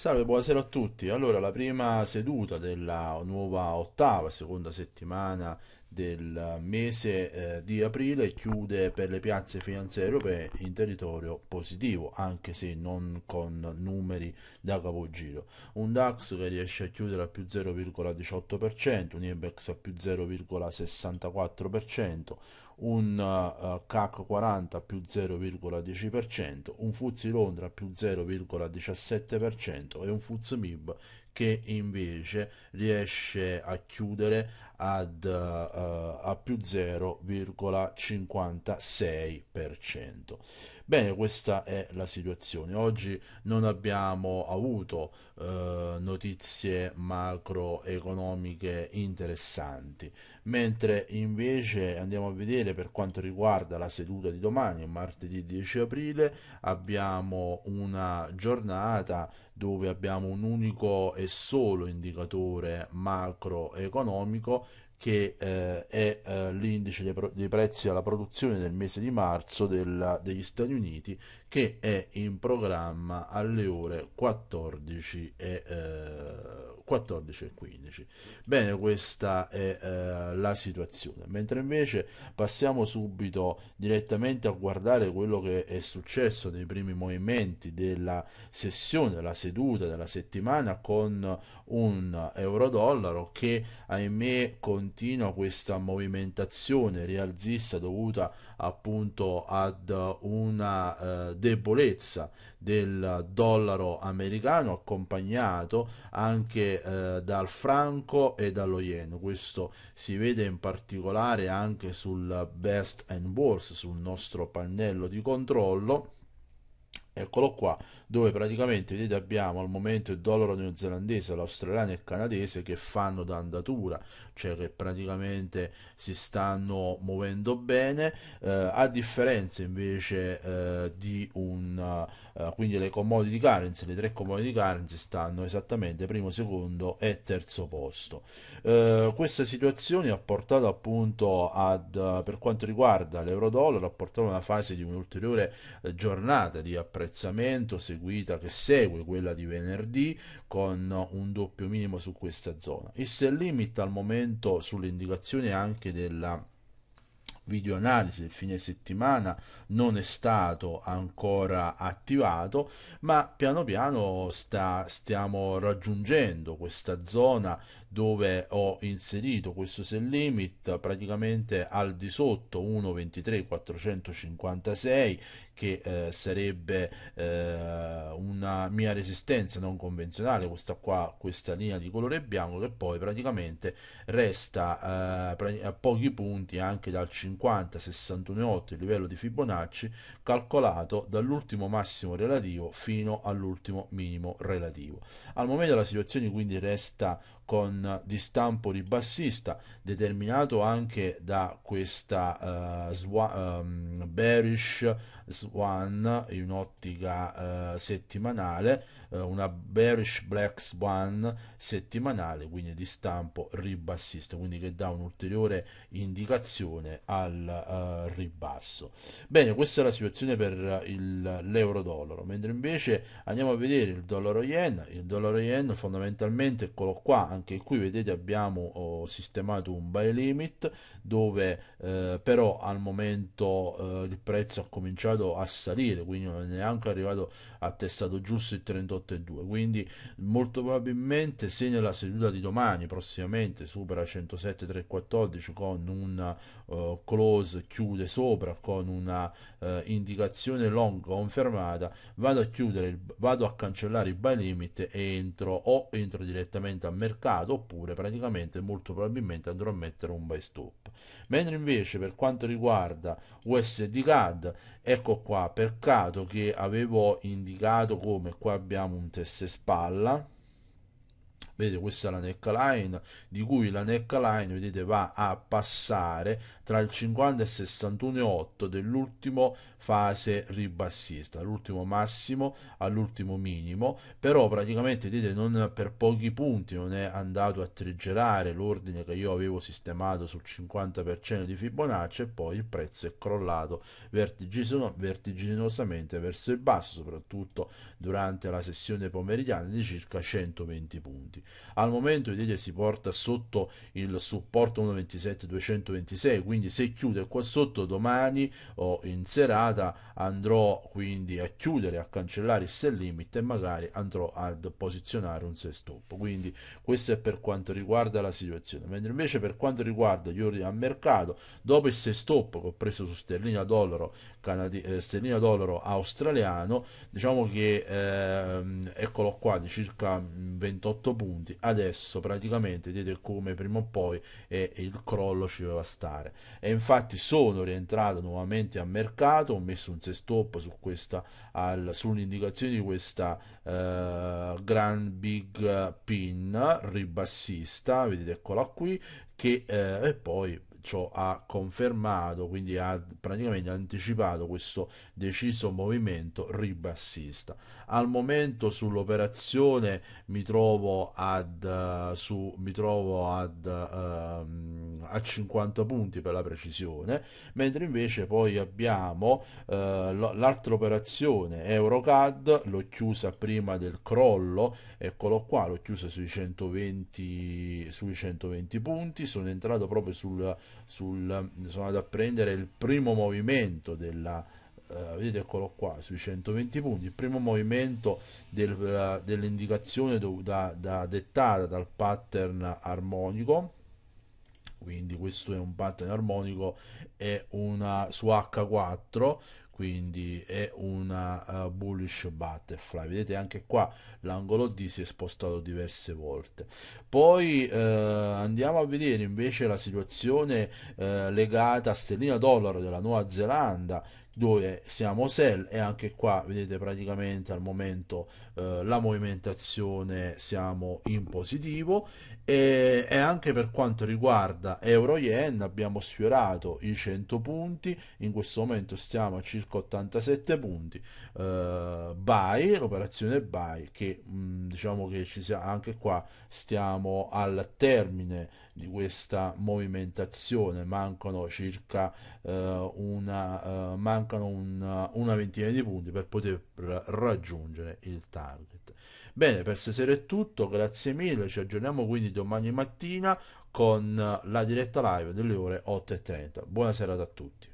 Salve, buonasera a tutti. Allora, la prima seduta della nuova ottava, seconda settimana del mese eh, di aprile chiude per le piazze finanziarie europee in territorio positivo, anche se non con numeri da capogiro. Un DAX che riesce a chiudere al più 0,18%, un IBEX a più 0,64%, un uh, CAC 40 più 0,10%, un FUZI Londra più 0,17% e un FUZI MIB che invece riesce a chiudere ad, uh, a più 0,56%. Bene, questa è la situazione. Oggi non abbiamo avuto uh, notizie macroeconomiche interessanti, mentre invece andiamo a vedere aprile per quanto riguarda la seduta di domani, martedì 10 aprile, abbiamo una giornata dove abbiamo un unico e solo indicatore macroeconomico che eh, è eh, l'indice dei, pro- dei, prezzi alla produzione del mese di marzo del, degli Stati Uniti che è in programma alle ore 14 e, eh, 14 e 15. Bene, questa è eh, la situazione. Mentre invece passiamo subito direttamente a guardare quello che è successo nei primi movimenti della sessione, della seduta della settimana con un euro-dollaro che ahimè continua questa movimentazione rialzista dovuta a appunto ad una eh, debolezza del dollaro americano accompagnato anche eh, dal franco e dallo yen. Questo si vede in particolare anche sul Best and Worst, sul nostro pannello di controllo Eccolo qua, dove praticamente vedete abbiamo al momento il dollaro neozelandese, l'australiano e il canadese che fanno da andatura, cioè che praticamente si stanno muovendo bene, eh, a differenza invece eh, di un... Eh, quindi le commodity currency, le tre commodity currency stanno esattamente primo, secondo e terzo posto. Eh, questa situazione ha portato appunto ad, eh, per quanto riguarda l'euro dollaro, ha portato a una fase di un'ulteriore eh, giornata di apprendimento apprezzamento seguita che segue quella di venerdì con un doppio minimo su questa zona. Il sell limit al momento sulle indicazioni anche della videoanalisi del fine settimana non è stato ancora attivato, ma piano piano sta, stiamo raggiungendo questa zona dove ho inserito questo sell limit praticamente al di sotto 1.23.456 che eh, sarebbe eh, una mia resistenza non convenzionale questa qua questa linea di colore bianco che poi praticamente resta eh, a pochi punti anche dal 50 50-61,8 il livello di Fibonacci calcolato dall'ultimo massimo relativo fino all'ultimo minimo relativo. Al momento la situazione quindi resta con, di stampo ribassista, determinato anche da questa uh, swa, um, bearish swan in ottica uh, settimanale, uh, una bearish black swan settimanale, quindi di stampo ribassista, quindi che dà un'ulteriore indicazione al ribasso. Bene, questa è la situazione per l'euro-dollaro, mentre invece andiamo a vedere il dollaro yen, il dollaro yen fondamentalmente eccolo qua, anche qui vedete abbiamo oh, sistemato un buy limit dove eh, però al momento eh, il prezzo ha cominciato a salire quindi non è neanche arrivato a testato giusto il 38,2 quindi molto probabilmente se nella seduta di domani prossimamente supera 107,314 con un uh, close chiude sopra con una uh, indicazione long confermata vado a chiudere vado a cancellare il buy limit e entro o entro direttamente al mercato risultato oppure praticamente molto probabilmente andrò a mettere un buy stop mentre invece per quanto riguarda USD CAD ecco qua peccato che avevo indicato come qua abbiamo un test spalla Vedete questa è la neckline di cui la neckline vedete va a passare tra il 50 e il 61,8 dell'ultimo fase ribassista, l'ultimo massimo all'ultimo minimo, però praticamente vedete non per pochi punti non è andato a triggerare l'ordine che io avevo sistemato sul 50% di Fibonacci e poi il prezzo è crollato vertiginosamente verso il basso, soprattutto durante la sessione pomeridiana di circa 120 punti. Al momento vedete si porta sotto il supporto 1.27.226 quindi se chiude qua sotto domani o in serata andrò quindi a chiudere, a cancellare il sell limit e magari andrò ad posizionare un sell stop. Quindi questo è per quanto riguarda la situazione. Mentre invece per quanto riguarda gli ordini al mercato, dopo il sell stop che ho preso su sterlina dollaro, canadi- eh, sterlina dollaro australiano, diciamo che ehm, eccolo qua di circa 28 punti punti adesso praticamente vedete come prima o poi eh, il crollo ci doveva stare e infatti sono rientrato nuovamente a mercato ho messo un sestop su questa al, sull'indicazione di questa eh, grand big pin ribassista vedete eccola qui che eh, e poi ciò ha confermato, quindi ha praticamente anticipato questo deciso movimento ribassista. Al momento sull'operazione mi trovo ad, eh, su, mi trovo ad uh, a 50 punti per la precisione, mentre invece poi abbiamo uh, l'altra operazione EuroCAD, l'ho chiusa prima del crollo, eccolo qua, l'ho chiusa sui 120, sui 120 punti, sono entrato proprio sul sul, sono andato a prendere il primo movimento della, Uh, vedete eccolo qua sui 120 punti il primo movimento del, uh, dell'indicazione do, da, da, dettata dal pattern armonico quindi questo è un pattern armonico è una su H4 quindi è una uh, bullish butterfly vedete anche qua l'angolo D si è spostato diverse volte poi uh, andiamo a vedere invece la situazione uh, legata a stellina dollaro della Nuova Zelanda dove siamo sell e anche qua vedete praticamente al momento eh, la movimentazione siamo in positivo e, e anche per quanto riguarda euro yen abbiamo sfiorato i 100 punti in questo momento stiamo a circa 87 punti eh, buy l'operazione buy che mh, mm, diciamo che ci sia anche qua stiamo al termine di questa movimentazione mancano circa eh, una eh, manca mancano un, una ventina di punti per poter raggiungere il target. Bene, per stasera è tutto, grazie mille, ci aggiorniamo quindi domani mattina con la diretta live delle ore 8.30. Buona serata a tutti.